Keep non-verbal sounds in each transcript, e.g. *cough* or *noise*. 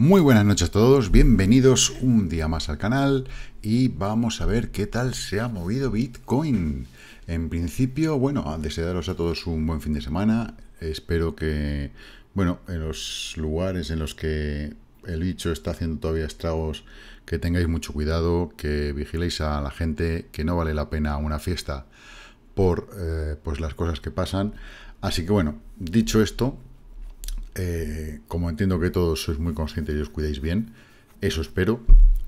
Muy buenas noches a todos, bienvenidos un día más al canal y vamos a ver qué tal se ha movido Bitcoin. En principio, bueno, desearos a todos un buen fin de semana. Espero que, bueno, en los lugares en los que el bicho está haciendo todavía estragos, que tengáis mucho cuidado, que vigiléis a la gente, que no vale la pena una fiesta por eh, pues las cosas que pasan. Así que bueno, dicho esto, eh, como entiendo que todos sois muy conscientes y os cuidáis bien, eso espero,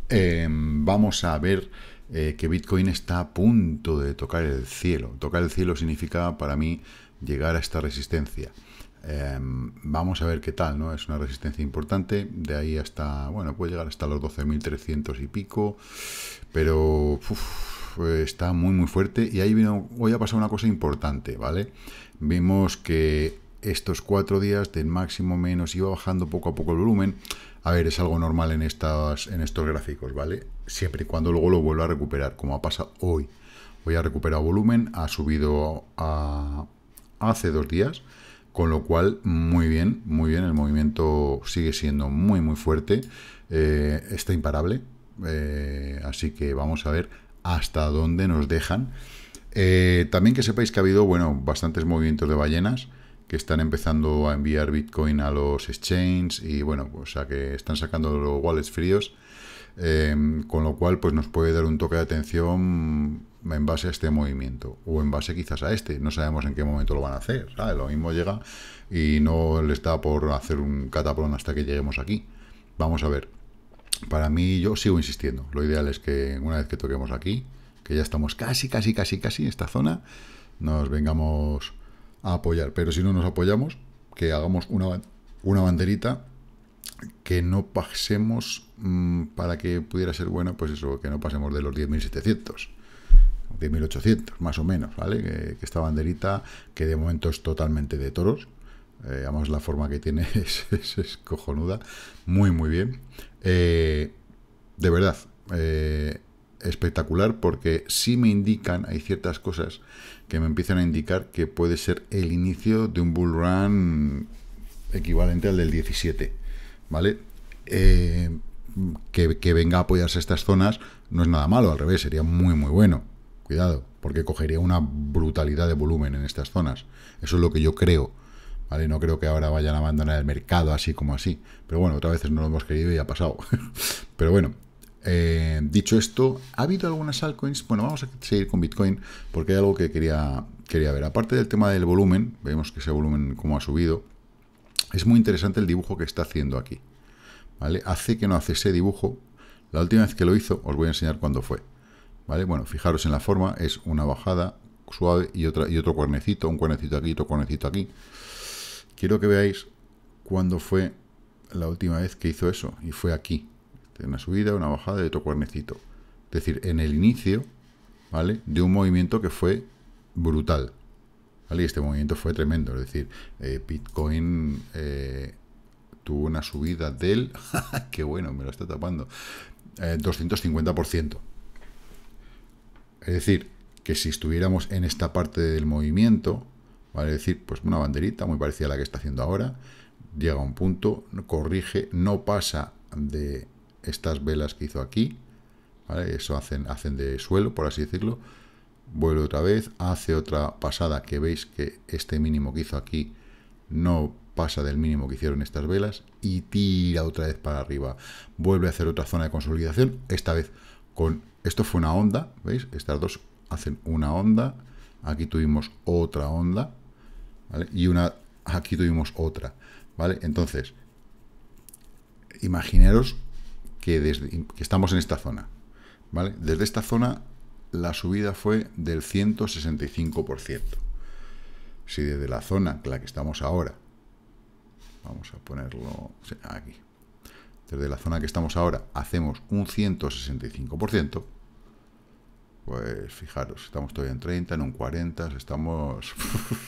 em, vamos a ver eh, que Bitcoin está a punto de tocar el cielo. Tocar el cielo significa para mí llegar a esta resistencia. Em, vamos a ver qué tal, ¿no? Es una resistencia importante, de ahí hasta, bueno, puede llegar hasta los 12.300 y pico, pero está muy muy fuerte y ahí vino, hoy ha pasado una cosa importante, ¿vale? Vimos que estos cuatro días del máximo menos iba bajando poco a poco el volumen. A ver, es algo normal en, estas, en estos gráficos, ¿vale? Siempre y cuando luego lo vuelva a recuperar, como ha pasado hoy. Hoy ha recuperado volumen, ha subido a, hace dos días, con lo cual muy bien, muy bien, el movimiento sigue siendo muy muy fuerte, eh, está imparable, eh, así que vamos a ver hasta dónde nos dejan. Eh, también que sepáis que ha habido, bueno, bastantes movimientos de ballenas, que están empezando a enviar Bitcoin a los exchanges y bueno, o sea que están sacando los wallets fríos, em, con lo cual pues nos puede dar un toque de atención en base a este movimiento o en base quizás a este, no sabemos en qué momento lo van a hacer, lo mismo llega y no les está por hacer un cataplón hasta que lleguemos aquí, vamos a ver, para mí yo sigo insistiendo, lo ideal es que una vez que toquemos aquí, que ya estamos casi, casi, casi, casi en esta zona, nos vengamos a apoyar. Pero si no nos apoyamos, que hagamos una, una banderita que no pasemos, mm, para que pudiera ser bueno, pues eso, que no pasemos de los 10.700. 10.800, más o menos, ¿vale? Que, esta banderita, que de momento es totalmente de toros, eh, además la forma que tiene *laughs* es, es, cojonuda, muy, muy bien. Eh, de verdad, eh, espectacular, porque sí me indican, hay ciertas cosas que me empiezan a indicar que puede ser el inicio de un bull run equivalente al del 17, ¿vale? Eh, que, venga a apoyarse estas zonas no es nada malo, al revés, sería muy muy bueno, cuidado, porque cogería una brutalidad de volumen en estas zonas, eso es lo que yo creo, ¿vale? No creo que ahora vayan a abandonar el mercado así como así, pero bueno, otra vez no lo hemos querido y ha pasado, *laughs* pero bueno, eh, dicho esto, ¿ha habido algunas altcoins? Bueno, vamos a seguir con Bitcoin porque hay algo que quería, quería ver. Aparte del tema del volumen, vemos que ese volumen como ha subido, es muy interesante el dibujo que está haciendo aquí. ¿vale? Hace que no hace ese dibujo. La última vez que lo hizo, os voy a enseñar cuándo fue. ¿vale? Bueno, fijaros en la forma, es una bajada suave y, y otro cuernecito, un cuernecito aquí, otro cuernecito aquí. Quiero que veáis cuándo fue la última vez que hizo eso, y fue aquí, una subida, una bajada de otro cuernecito. Es decir, en el inicio, ¿vale? De un movimiento que fue brutal. ¿Vale? Y este movimiento fue tremendo. Es decir, eh, Bitcoin eh, tuvo una subida del... *laughs* ¡Qué bueno! Me lo está tapando. 250%. Eh, es decir, que si estuviéramos en esta parte del movimiento, ¿vale? Es decir, pues una banderita muy parecida a la que está haciendo ahora, llega a un punto, corrige, no pasa de estas velas que hizo aquí, ¿vale? Eso hacen, hacen de suelo, por así decirlo. Vuelve otra vez, hace otra pasada que veis que este mínimo que hizo aquí no pasa del mínimo que hicieron estas velas y tira otra vez para arriba. Vuelve a hacer otra zona de consolidación, esta vez con... Esto fue una onda, ¿veis? Estas dos hacen una onda, aquí tuvimos otra onda, Y una... aquí tuvimos otra, ¿vale? Entonces, imaginaros que, desde, que estamos en esta zona. ¿vale? Desde esta zona la subida fue del 165%. Si desde la zona en la que estamos ahora, vamos a ponerlo aquí, desde la zona que estamos ahora hacemos un 165%, pues fijaros, estamos todavía en 30, en un 40, estamos...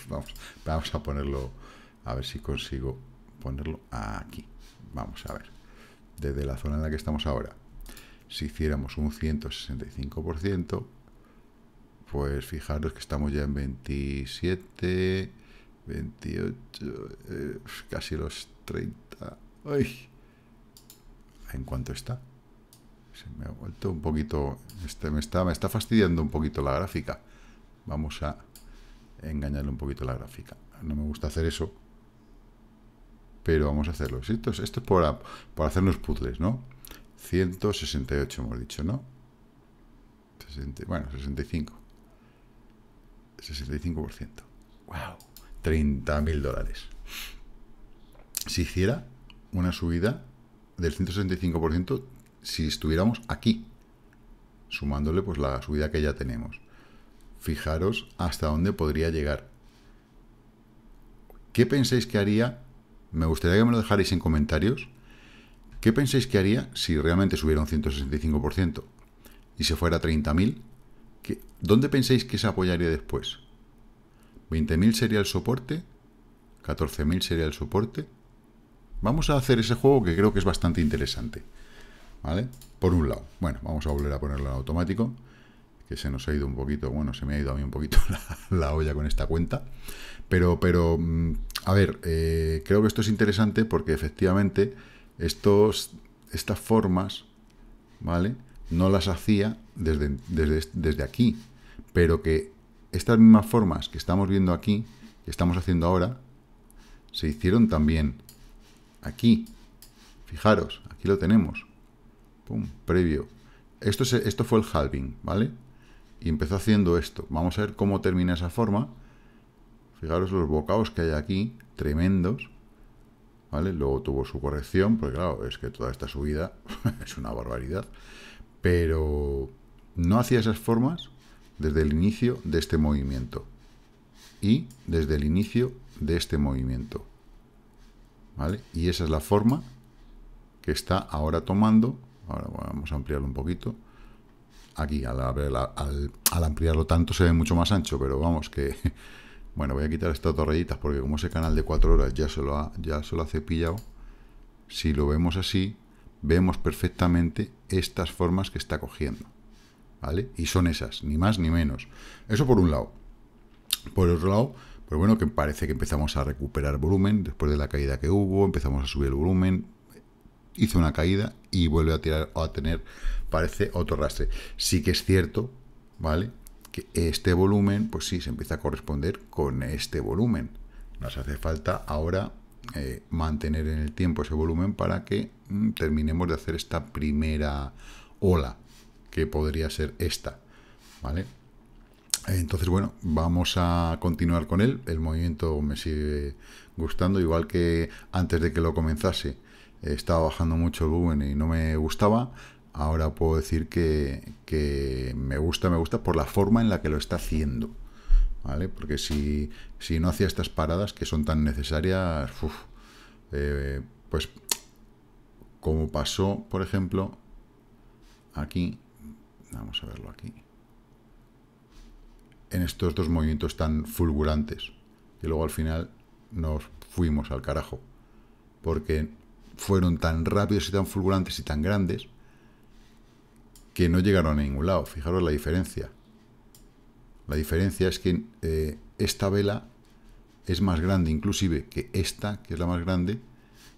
*laughs* vamos a ponerlo, a ver si consigo ponerlo aquí. Vamos a ver desde la zona en la que estamos ahora, si hiciéramos un 165%, pues fijaros que estamos ya en 27, 28, eh, casi los 30. ¿En cuánto está? Se me ha vuelto un poquito... Este, me, está, me está fastidiando un poquito la gráfica. Vamos a engañarle un poquito la gráfica. No me gusta hacer eso pero vamos a hacerlo. Esto, es, esto para, para hacer los puzzles, ¿no? 168 hemos dicho, ¿no? bueno, 65. 65%. ¡Wow! 30.000 dólares. Si hiciera una subida del 165% si estuviéramos aquí, sumándole pues la subida que ya tenemos. Fijaros hasta dónde podría llegar. ¿Qué pensáis que haría me gustaría que me lo dejarais en comentarios. ¿Qué pensáis que haría si realmente subiera un 165% y se fuera a 30.000? ¿Dónde pensáis que se apoyaría después? ¿20.000 sería el soporte? ¿14.000 sería el soporte? Vamos a hacer ese juego que creo que es bastante interesante. ¿Vale? Por un lado. Bueno, vamos a volver a ponerlo en automático se nos ha ido un poquito, bueno, se me ha ido a mí un poquito *laughs* la, olla con esta cuenta. Pero, pero mm, a ver, eh, creo que esto es interesante porque efectivamente estos, estas formas, ¿vale? No las hacía desde, desde, desde aquí, pero que estas mismas formas que estamos viendo aquí, que estamos haciendo ahora, se hicieron también aquí. Fijaros, aquí lo tenemos. Pum, previo. Esto, esto fue el halving, ¿vale? y empezó haciendo esto. Vamos a ver cómo termina esa forma. Fijaros los bocados que hay aquí, tremendos. ¿Vale? Luego tuvo su corrección, porque claro, es que toda esta subida *laughs* es una barbaridad. Pero no hacía esas formas desde el inicio de este movimiento. Y desde el inicio de este movimiento. Y esa es la forma que está ahora tomando. Ahora vamos a ampliarlo un poquito aquí, al, al, ampliarlo tanto se ve mucho más ancho, pero vamos que... *laughs* Bueno, voy a quitar estas torrellitas porque como ese canal de 4 horas ya se lo ha, ya se lo ha cepillado, si lo vemos así, vemos perfectamente estas formas que está cogiendo. ¿Vale? Y son esas, ni más ni menos. Eso por un lado. Por otro lado, pues bueno, que parece que empezamos a recuperar volumen después de la caída que hubo, empezamos a subir el volumen, hizo una caída y vuelve a, tirar, a tener, parece, otro rastre. Sí que es cierto, ¿vale? Que este volumen, pues sí, se empieza a corresponder con este volumen. Nos hace falta ahora eh, mantener en el tiempo ese volumen para que mm, terminemos de hacer esta primera ola, que podría ser esta, ¿vale? Entonces, bueno, vamos a continuar con él. El movimiento me sigue gustando, igual que antes de que lo comenzase estaba bajando mucho el volumen y no me gustaba, ahora puedo decir que, me gusta, me gusta por la forma en la que lo está haciendo. ¿Vale? Porque si, no hacía estas paradas que son tan necesarias, eh, pues como pasó, por ejemplo, aquí, vamos a verlo aquí, en estos dos movimientos tan fulgurantes, y luego al final nos fuimos al carajo, porque fueron tan rápidos y tan fulgurantes y tan grandes que no llegaron a ningún lado. Fijaros la diferencia. La diferencia es que eh, esta vela es más grande inclusive que esta, que es la más grande,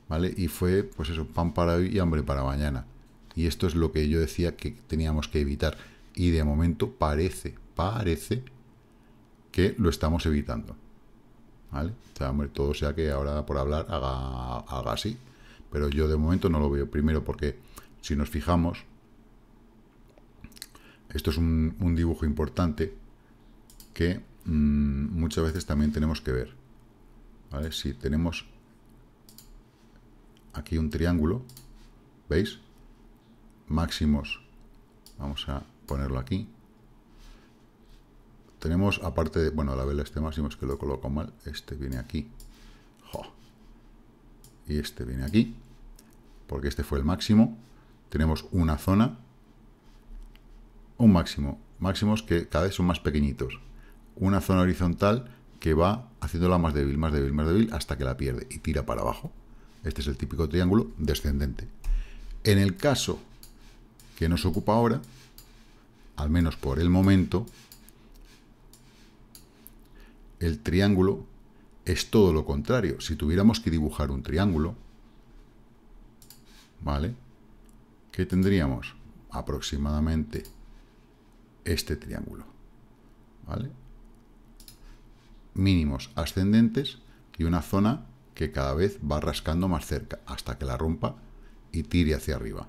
¿vale? Y fue, pues eso, pan para hoy y hambre para mañana. Y esto es lo que yo decía que teníamos que evitar. Y de momento parece, parece que lo estamos evitando. ¿Vale? O sea, hombre, todo sea que ahora por hablar haga así pero yo de momento no lo veo. Primero porque si nos fijamos, esto es un, dibujo importante que mm, muchas veces también tenemos que ver. Si tenemos aquí un triángulo, ¿veis? Máximos, vamos a ponerlo aquí. Tenemos, aparte de, bueno, la vela este máximo es que lo coloco mal, este viene aquí. Y este viene aquí porque este fue el máximo, tenemos una zona, un máximo, máximos que cada vez son más pequeñitos, una zona horizontal que va haciéndola más débil, más débil, más débil, hasta que la pierde y tira para abajo. Este es el típico triángulo descendente. En el caso que nos ocupa ahora, al menos por el momento, el triángulo es todo lo contrario. Si tuviéramos que dibujar un triángulo, ¿vale? ¿Qué tendríamos? Aproximadamente este triángulo, ¿vale? Mínimos ascendentes y una zona que cada vez va rascando más cerca hasta que la rompa y tire hacia arriba.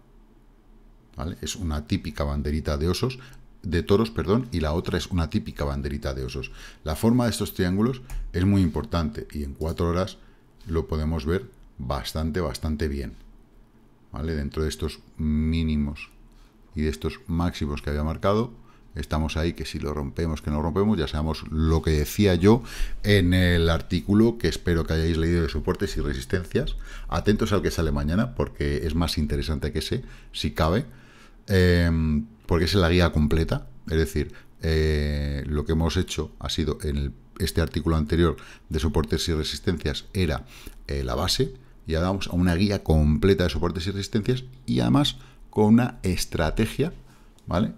¿Vale? Es una típica banderita de osos, de toros, perdón, y la otra es una típica banderita de osos. La forma de estos triángulos es muy importante y en cuatro horas lo podemos ver bastante, bastante bien. Dentro de estos mínimos y de estos máximos que había marcado, estamos ahí, que si lo rompemos, que no rompemos, ya sabemos lo que decía yo en el artículo que espero que hayáis leído de soportes y resistencias. Atentos al que sale mañana, porque es más interesante que ese, si cabe, em, porque es la guía completa, es decir, eh, lo que hemos hecho ha sido en este artículo anterior de soportes y resistencias era eh, la base, y vamos a una guía completa de soportes y resistencias y además con una estrategia, ¿vale?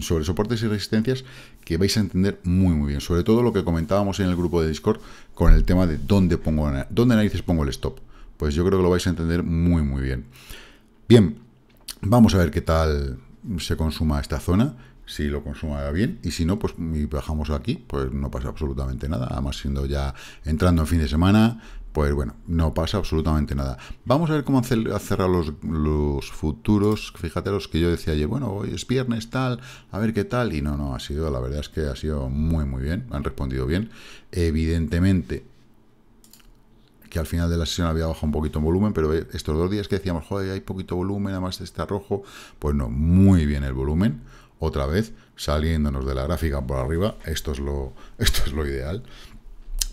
Sobre soportes y resistencias que vais a entender muy muy bien, sobre todo lo que comentábamos en el grupo de Discord con el tema de dónde pongo dónde narices pongo el stop. Pues yo creo que lo vais a entender muy muy bien. Bien, vamos a ver qué tal se consuma esta zona si lo consuma bien y si no, pues bajamos aquí, pues no pasa absolutamente nada. Además, siendo ya entrando en fin de semana, pues bueno, no pasa absolutamente nada. Vamos a ver cómo han cerrado los, los futuros. Fíjate los que yo decía ayer, bueno, hoy es viernes tal, a ver qué tal. Y no, no, ha sido, la verdad es que ha sido muy, muy bien. Han respondido bien. Evidentemente, que al final de la sesión había bajado un poquito en volumen, pero eh, estos dos días que decíamos, joder, hay poquito volumen, además está rojo, pues no, muy bien el volumen, otra vez, saliéndonos de la gráfica por arriba, esto es lo, *laughs* esto es lo ideal.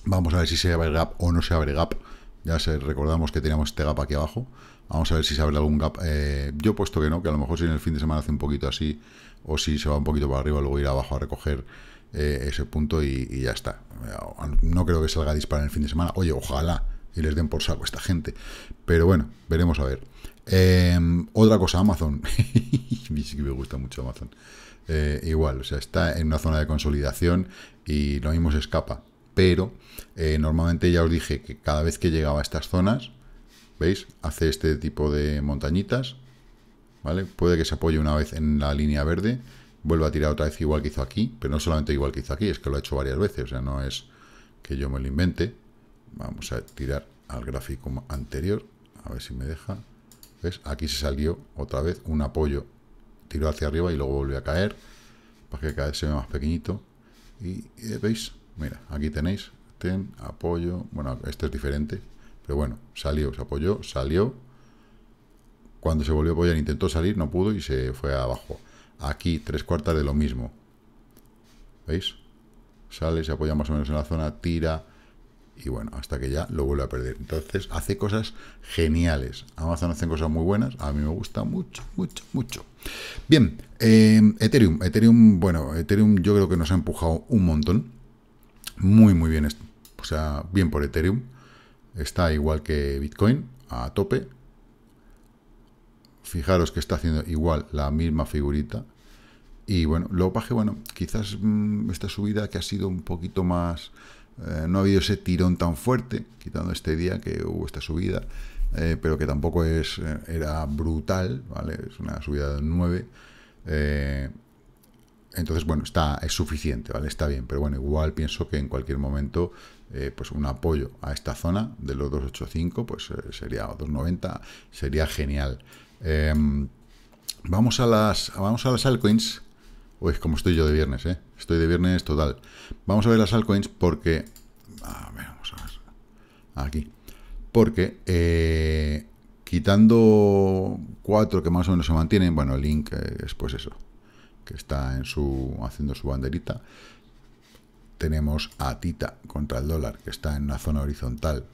Vamos a ver si se abre gap o no se abre gap. Ya se, recordamos que teníamos este gap aquí abajo. Vamos a ver si se abre algún gap. Eh, yo he puesto que no, que a lo mejor si en el fin de semana hace un poquito así, o si se va un poquito para arriba, luego ir abajo a recoger eh, ese punto y, ya está. No creo que salga a disparar en el fin de semana. Oye, ojalá y les den por saco esta gente. Pero bueno, veremos a ver. Eh, otra cosa, Amazon. sí *laughs* que me gusta mucho Amazon. igual, o sea, está en una zona de consolidación y lo mismo se escapa pero eh, normalmente ya os dije que cada vez que llegaba a estas zonas, ¿veis? Hace este tipo de montañitas, ¿vale? Puede que se apoye una vez en la línea verde, vuelva a tirar otra vez igual que hizo aquí, pero no solamente igual que hizo aquí, es que lo ha hecho varias veces, o sea, no es que yo me lo invente. Vamos a tirar al gráfico anterior, a ver si me deja. ¿Ves? Aquí se salió otra vez un apoyo, tiró hacia arriba y luego volvió a caer, para que cada vez se vea más pequeñito. Y, ¿veis? Mira, aquí tenéis, ten, apoyo, bueno, este es diferente, pero bueno, salió, se apoyó, salió. Cuando se volvió a apoyar intentó salir, no pudo y se fue abajo. Aquí, tres cuartas de lo mismo. ¿Veis? Sale, se apoya más o menos en la zona, tira y bueno, hasta que ya lo vuelve a perder. Entonces hace cosas geniales. Amazon hace cosas muy buenas, a mí me gusta mucho, mucho, mucho. Bien, eh, Ethereum, Ethereum, bueno, Ethereum yo creo que nos ha empujado un montón muy, muy bien. O sea, bien por Ethereum. Está igual que Bitcoin, a tope. Fijaros que está haciendo igual la misma figurita. Y bueno, lo paje. bueno, quizás mm, esta subida que ha sido un poquito más... Eh, no ha habido ese tirón tan fuerte, quitando este día que hubo esta subida, eh, pero que tampoco es eh, era brutal, ¿vale? Es una subida de 9. Entonces, bueno, está, es suficiente, ¿vale? Está bien, pero bueno, igual pienso que en cualquier momento, eh, pues un apoyo a esta zona de los 285, pues eh, sería 290, sería genial. Em, vamos a las vamos a las altcoins. es como estoy yo de viernes, ¿eh? Estoy de viernes total. Vamos a ver las altcoins porque... A ver, vamos a ver. Aquí. Porque eh, quitando cuatro que más o menos se mantienen, bueno, el Link es pues eso, que está en su haciendo su banderita. Tenemos a Tita contra el dólar, que está en una zona horizontal.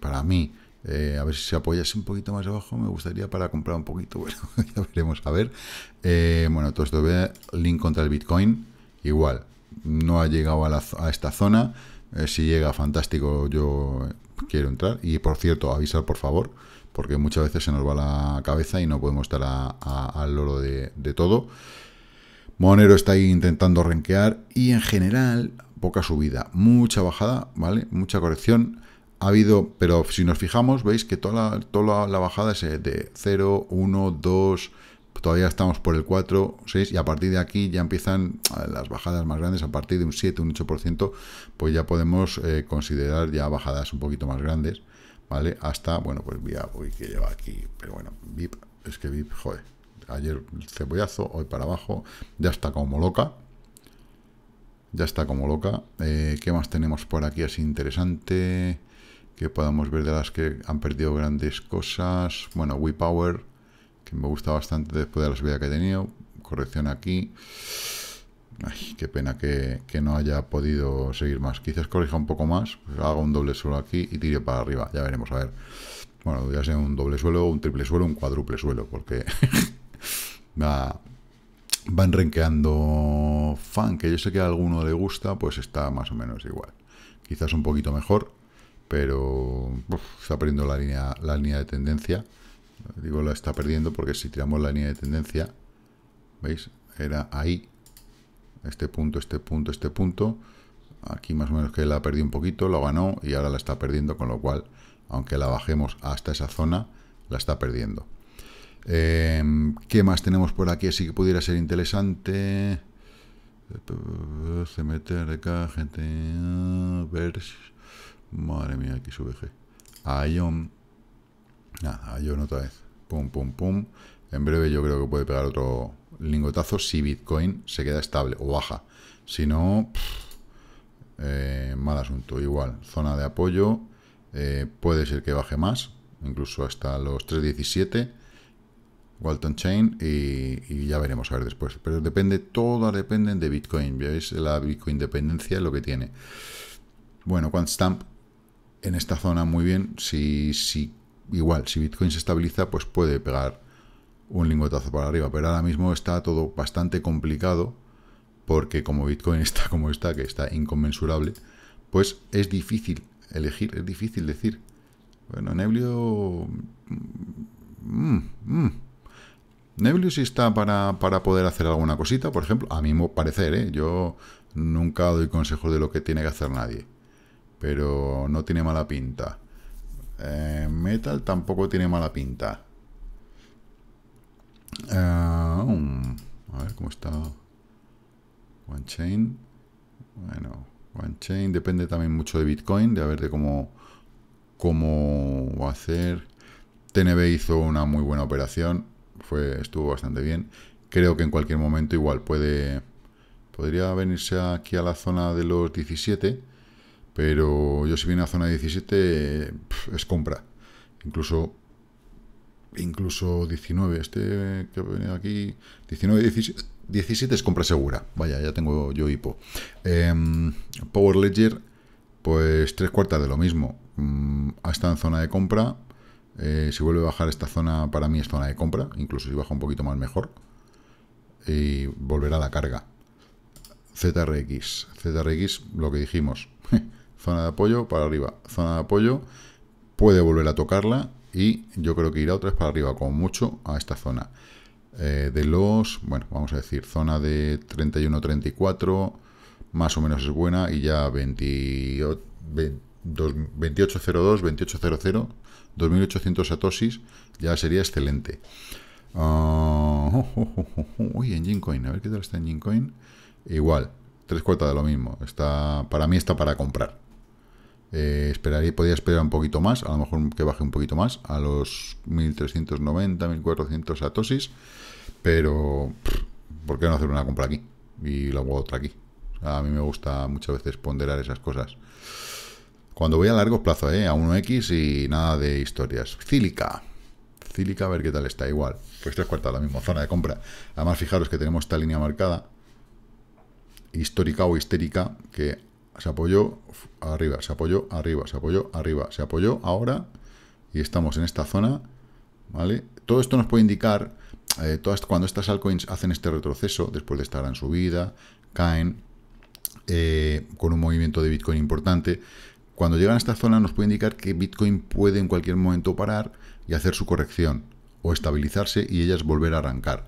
Para mí, eh, a ver si se apoyase un poquito más abajo, me gustaría para comprar un poquito. *laughs* Bueno, ya veremos, a ver. Eh, bueno, todo esto ve link contra el Bitcoin. Igual, no ha llegado a, esta zona. Eh, si llega, fantástico, yo quiero entrar. Y por cierto, avisar por favor, porque muchas veces se nos va la cabeza y no podemos estar al loro de todo. Monero está ahí intentando renquear y en general poca subida, mucha bajada, ¿vale? Mucha corrección. Ha habido, pero si nos fijamos, veis que toda la, bajada es eh, de 0, 1, 2, todavía estamos por el 4, 6, y a partir de aquí ya empiezan las bajadas más grandes, a partir de un 7, un 8%, pues ya podemos eh, considerar ya bajadas un poquito más grandes, ¿vale? Hasta, bueno, pues voy uy, que lleva aquí, pero bueno, VIP, es que VIP, joder ayer cebollazo, hoy para abajo, ya está como loca. Ya está como loca. Eh, ¿Qué más tenemos por aquí así interesante? Que podamos ver de las que han perdido grandes cosas. Bueno, Power. que me gusta bastante después de la subida que he tenido. Corrección aquí. Ay, qué pena que, no haya podido seguir más. Quizás corrija un poco más, Hago pues haga un doble suelo aquí y tire para arriba. Ya veremos, a ver. Bueno, ya sea un doble suelo, un triple suelo, un cuádruple suelo, porque *laughs* van renqueando fan, que yo sé que a alguno le gusta, pues está más o menos igual. Quizás un poquito mejor, pero está perdiendo la línea, la línea de tendencia. Digo, la está perdiendo porque si tiramos la línea de tendencia, ¿veis? Era ahí, este punto, este punto, este punto. Aquí más o menos que la perdió un poquito, la ganó y ahora la está perdiendo, con lo cual, aunque la bajemos hasta esa zona, la está perdiendo. Em, ¿Qué más tenemos por aquí? Así que pudiera ser interesante. Se mete acá, gente. Vers. Madre mía, aquí sube G. Ion. Nada, Ion otra vez. Pum, pum, pum. En breve yo creo que puede pegar otro lingotazo si Bitcoin se queda estable o baja. Si no, eh, mal asunto. Igual, zona de apoyo. Eh, puede ser que baje más, incluso hasta los 317 Walton Chain y, ya veremos a ver después. Pero depende, todo dependen de Bitcoin. Veis la Bitcoin dependencia, lo que tiene. Bueno, QuantStamp en esta zona muy bien. Si, si, igual, si Bitcoin se estabiliza, pues puede pegar un lingotazo para arriba. Pero ahora mismo está todo bastante complicado porque como Bitcoin *laughs* está como está, que está inconmensurable, pues es difícil elegir, es difícil decir. Bueno, Neblio... Mm, mm, Neblius está para, poder hacer alguna cosita, por ejemplo, a mi parecer, ¿eh? yo nunca doy consejos de lo que tiene que hacer nadie, pero no tiene mala pinta. Eh, metal tampoco tiene mala pinta. Eh, um, a ver cómo está. One Chain. Bueno, One Chain depende también mucho de Bitcoin, de a ver de cómo, cómo va a hacer. TNB hizo una muy buena operación estuvo bastante bien. Creo que en cualquier momento igual puede... Podría venirse aquí a la zona de los 17, pero yo si viene a zona 17 es compra. Incluso incluso 19, este que viene aquí, 19, 17, es compra segura. Vaya, ya tengo yo hipo. Em, Power Ledger, pues tres cuartas de lo mismo. Mm, hasta en zona de compra, eh, si vuelve a bajar esta zona, para mí es zona de compra. Incluso si baja un poquito más, mejor. Y volverá a la carga. ZRX. ZRX, lo que dijimos. *laughs* zona de apoyo para arriba. Zona de apoyo. Puede volver a tocarla. Y yo creo que irá otra vez para arriba, como mucho, a esta zona. Eh, de los, bueno, vamos a decir, zona de 31-34, más o menos es buena, y ya 28, 2802, 2800, 2800 TOSIS ya sería excelente. Ah, oh, oh, oh, uy, en Coin, a ver qué tal está en Gincoin. Igual, tres cuartas de lo mismo. Está, para mí está para comprar. Eh, esperaría, podría esperar un poquito más, a lo mejor que baje un poquito más, a los 1390, 1400 satosis, pero ¿por qué no hacer una compra aquí? Y luego otra aquí. A mí me gusta muchas veces ponderar esas cosas. Cuando voy a largo plazo, eh, A 1X y nada de historias. Cílica. Cílica, a ver qué tal está. Igual. Pues tres cuartas, la misma zona de compra. Además, fijaros que tenemos esta línea marcada. Histórica o histérica. Que se apoyó arriba, se apoyó arriba, se apoyó arriba. Se apoyó ahora. Y estamos en esta zona. ¿Vale? Todo esto nos puede indicar... Eh, todas, cuando estas altcoins hacen este retroceso, después de estar en subida, caen eh, con un movimiento de Bitcoin importante, cuando llegan a esta zona nos puede indicar que Bitcoin puede en cualquier momento parar y hacer su corrección o estabilizarse y ellas volver a arrancar,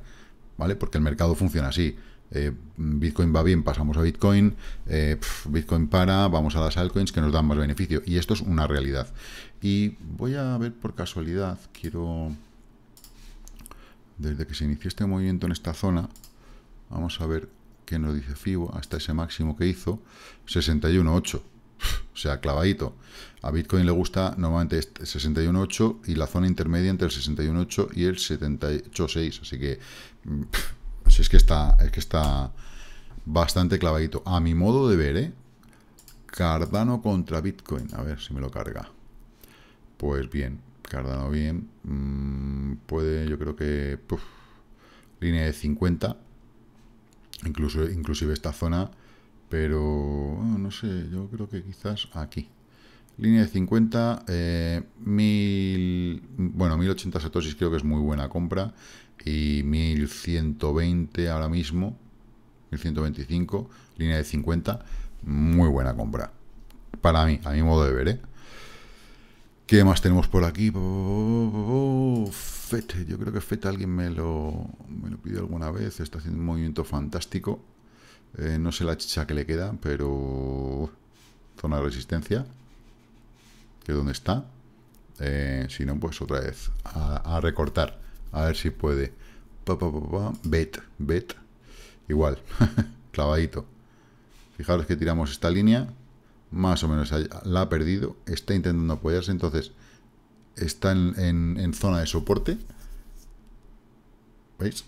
¿vale? Porque el mercado funciona así. Eh, Bitcoin va bien, pasamos a Bitcoin, eh, Bitcoin para, vamos a las altcoins que nos dan más beneficio. Y esto es una realidad. Y voy a ver por casualidad, quiero... Desde que se inició este movimiento en esta zona, vamos a ver qué nos dice FIBO hasta ese máximo que hizo, 61.8 o sea, clavadito. A Bitcoin le gusta normalmente 61.8 este y la zona intermedia entre el 61.8 y el 78.6, así que Si mm, es que está es que está bastante clavadito. A mi modo de ver, ¿eh? Cardano contra Bitcoin, a ver si me lo carga. Pues bien, Cardano bien, mm, puede, yo creo que línea de 50, incluso inclusive esta zona pero no sé, yo creo que quizás aquí. Línea de 50, eh, mil, bueno, 1080 satosis creo que es muy buena compra y 1120 ahora mismo, 1125, línea de 50, muy buena compra. Para mí, a mi modo de ver, ¿eh? ¿Qué más tenemos por aquí? Oh, oh, oh, Fete, yo creo que Fete alguien me lo, me lo pidió alguna vez, está haciendo un movimiento fantástico. Eh, no sé la chicha que le queda, pero... Zona de resistencia. Que es donde está. Eh, si no, pues otra vez. A, recortar. A ver si puede. Pa, pa, bet, bet. Igual. *laughs* Clavadito. Fijaros que tiramos esta línea. Más o menos la ha perdido. Está intentando apoyarse. Entonces está en, zona de soporte. ¿Veis?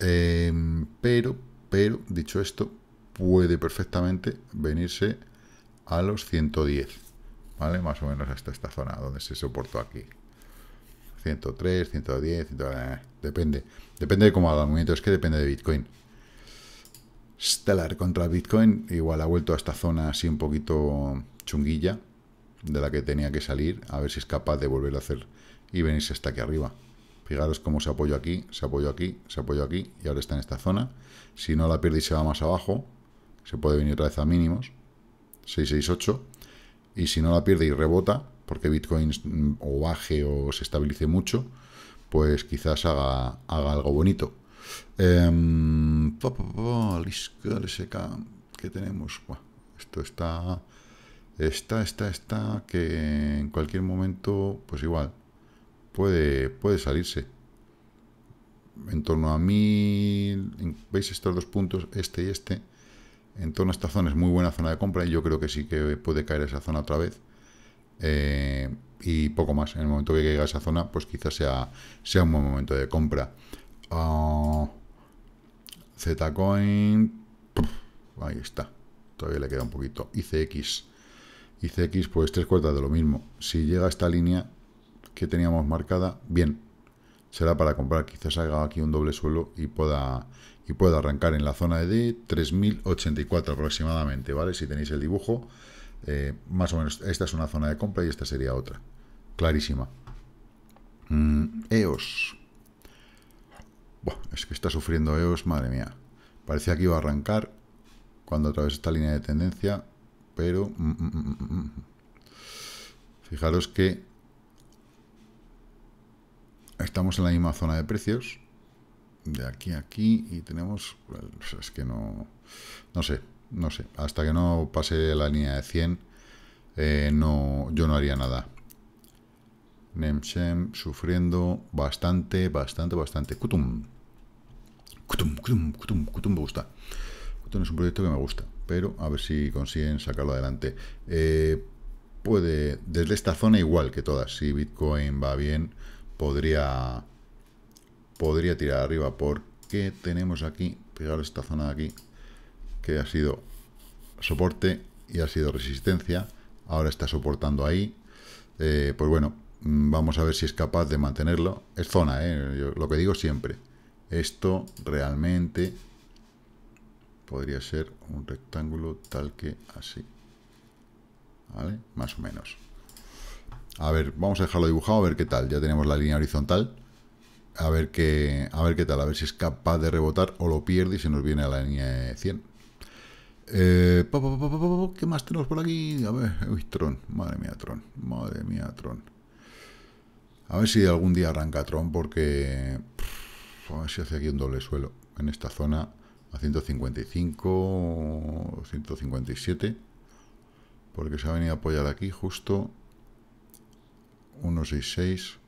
Em, pero pero dicho esto, puede perfectamente venirse a los 110, ¿vale? Más o menos hasta esta zona donde se soportó aquí. 103, 110, eh, depende. Depende de cómo haga el movimiento, es que depende de Bitcoin. Stellar contra Bitcoin igual ha vuelto a esta zona así un poquito chunguilla de la que tenía que salir, a ver si es capaz de volver a hacer y venirse hasta aquí arriba. Fijaros cómo se apoyó aquí, se apoyó aquí, se apoyó aquí y ahora está en esta zona. Si no la pierde y se va más abajo, se puede venir otra vez a mínimos, 668. Y si no la pierde y rebota, porque Bitcoin o baje o se estabilice mucho, pues quizás haga, haga algo bonito. Eh, ¿Qué tenemos? Esto está... Está, está, está, que en cualquier momento, pues igual, puede, puede salirse. En torno a 1000, veis estos dos puntos, este y este. En torno a esta zona es muy buena zona de compra y yo creo que sí que puede caer esa zona otra vez. Eh, y poco más. En el momento que a esa zona, pues quizás sea, sea un buen momento de compra. Ah, zeta coin ahí está. Todavía le queda un poquito. ICX. ICX, pues tres cuartas de lo mismo. Si llega a esta línea, que teníamos marcada, bien, será para comprar. Quizás haga aquí un doble suelo y pueda, y pueda arrancar en la zona de 3.084 aproximadamente, ¿vale? Si tenéis el dibujo, eh, más o menos, esta es una zona de compra y esta sería otra. Clarísima. Mm, EOS. es que está sufriendo EOS, madre mía. Parecía que iba a arrancar cuando atravesó esta línea de tendencia, pero... Mm, mm, Fijaros que Estamos en la misma zona de precios. De aquí a aquí. Y tenemos... Pues, es que no... No sé. No sé. Hasta que no pase la línea de 100, eh, no, yo no haría nada. nemchem sufriendo bastante, bastante, bastante. Kutum. Kutum, Kutum, Kutum, Kutum me gusta. Kutum es un proyecto que me gusta, pero a ver si consiguen sacarlo adelante. Eh, puede, desde esta zona igual que todas, si Bitcoin va bien, podría, podría tirar arriba. Porque tenemos aquí, pegar esta zona de aquí, que ha sido soporte y ha sido resistencia. Ahora está soportando ahí. Eh, pues bueno, mm, vamos a ver si es capaz de mantenerlo. Es zona, ¿eh? lo que digo siempre. Esto realmente podría ser un rectángulo tal que así. ¿Vale? Más o menos. A ver, vamos a dejarlo dibujado, a ver qué tal. Ya tenemos la línea horizontal. A ver qué, a ver qué tal, a ver si es capaz de rebotar o lo pierde y se nos viene a la línea de 100. Eh, ¿Qué más tenemos por aquí? A ver, uy, Tron, madre mía, Tron, madre mía, Tron. A ver si algún día arranca Tron porque... a ver si hace aquí un doble suelo en esta zona a 155, 157. Porque se ha venido a apoyar aquí justo 166.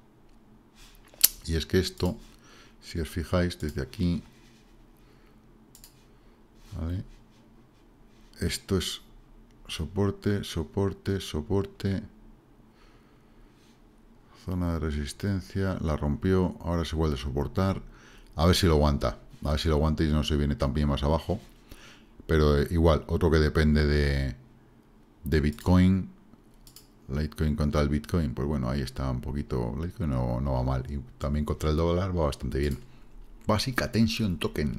Y es que esto, si os fijáis, desde aquí, esto es soporte, soporte, soporte, zona de resistencia, la rompió, ahora se vuelve a soportar, a ver si lo aguanta, a ver si lo aguanta y no se viene también más abajo, pero eh, igual, otro que depende de, de Bitcoin, Litecoin contra el Bitcoin, pues bueno, ahí está un poquito, Litecoin no, va mal. Y también contra el dólar va bastante bien. Básica Tension Token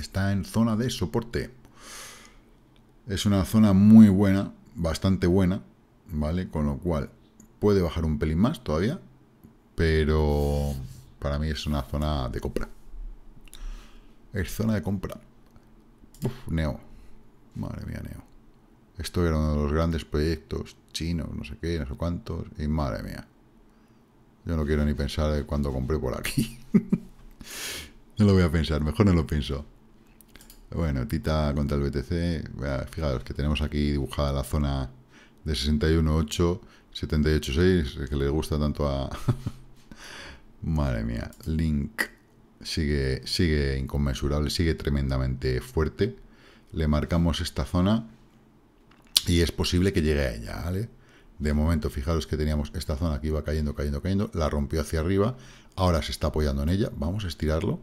está en zona de soporte. Es una zona muy buena, bastante buena, ¿vale? Con lo cual puede bajar un pelín más todavía, pero para mí es una zona de compra. Es zona de compra. Uf, Neo. Madre mía, Neo. Esto era uno de los grandes proyectos chinos, no sé qué, no sé cuántos. Y madre mía. Yo no quiero ni pensar de cuándo compré por aquí. *laughs* no lo voy a pensar, mejor no lo pienso. Bueno, Tita contra el BTC. Fijaros que tenemos aquí dibujada la zona de 61.8, 78.6, que le gusta tanto a... *laughs* Madre mía, Link sigue, sigue inconmensurable, sigue tremendamente fuerte. Le marcamos esta zona y es posible que llegue a ella, ¿vale? De momento, fijaros que teníamos esta zona que iba cayendo, cayendo, cayendo, la rompió hacia arriba, ahora se está apoyando en ella, vamos a estirarlo,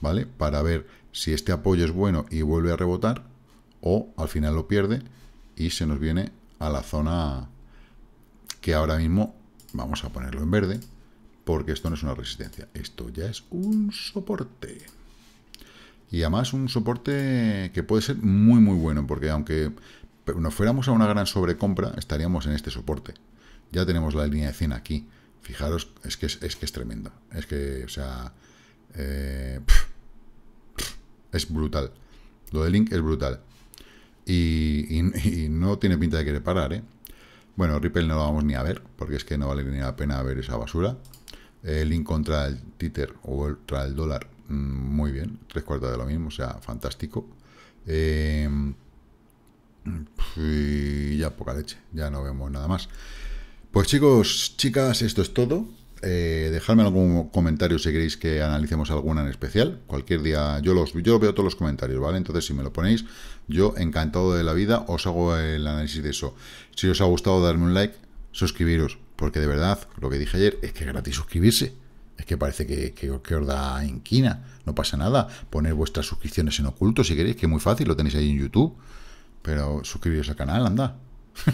¿vale? Para ver si este apoyo es bueno y vuelve a rebotar, o al final lo pierde y se nos viene a la zona que ahora mismo vamos a ponerlo en verde, porque esto no es una resistencia, esto ya es un soporte. Y además un soporte que puede ser muy muy bueno, porque aunque nos fuéramos a una gran sobrecompra, estaríamos en este soporte. Ya tenemos la línea de 100 aquí. Fijaros, es que es, que es tremendo. Es que, o sea, eh, es brutal. Lo de Link es brutal. Y, no tiene pinta de querer parar, ¿eh? Bueno, Ripple no lo vamos ni a ver, porque es que no vale ni la pena ver esa basura. El eh, Link contra el títer o contra el dólar Mm, muy bien, tres cuartas de lo mismo, o sea, fantástico. Em, y ya poca leche, ya no vemos nada más. Pues chicos, chicas, esto es todo. Eh, dejadme algún comentario si queréis que analicemos alguna en especial. Cualquier día, yo los yo veo todos los comentarios, ¿vale? Entonces, si me lo ponéis, yo encantado de la vida os hago el análisis de eso. Si os ha gustado, darme un like, suscribiros, porque de verdad, lo que dije ayer, es que es gratis suscribirse. Es que parece que, que, os da inquina. No pasa nada. Poner vuestras suscripciones en oculto si queréis, que muy fácil, lo tenéis ahí en YouTube. Pero suscribiros al canal, anda. *laughs*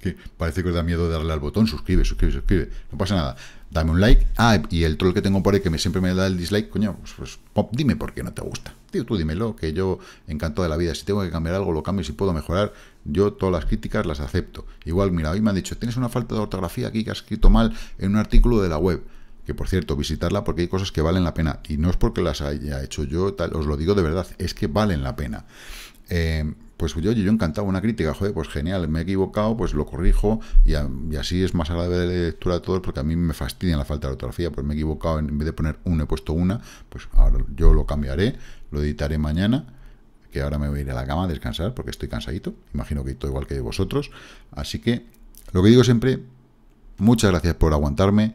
que parece que os da miedo darle al botón, suscribe, suscribe, suscribe. No pasa nada. Dame un like. Ah, y el troll que tengo por ahí que me, siempre me da el dislike, coño, pues, pues dime por qué no te gusta. Tío, tú dímelo, que yo encantado de la vida. Si tengo que cambiar algo, lo cambio. Si puedo mejorar, yo todas las críticas las acepto. Igual, mira, hoy me han dicho, tienes una falta de ortografía aquí que has escrito mal en un artículo de la web que por cierto, visitarla porque hay cosas que valen la pena, y no es porque las haya hecho yo, os lo digo de verdad, es que valen la pena. Eh, pues yo, yo encantaba una crítica, joder, pues genial, me he equivocado, pues lo corrijo y, así es más agradable la lectura de todos porque a mí me fastidia la falta de ortografía, pues me he equivocado, en vez de poner uno he puesto una, pues ahora yo lo cambiaré, lo editaré mañana, que ahora me voy a ir a la cama a descansar porque estoy cansadito, imagino que todo igual que vosotros, así que lo que digo siempre, muchas gracias por aguantarme,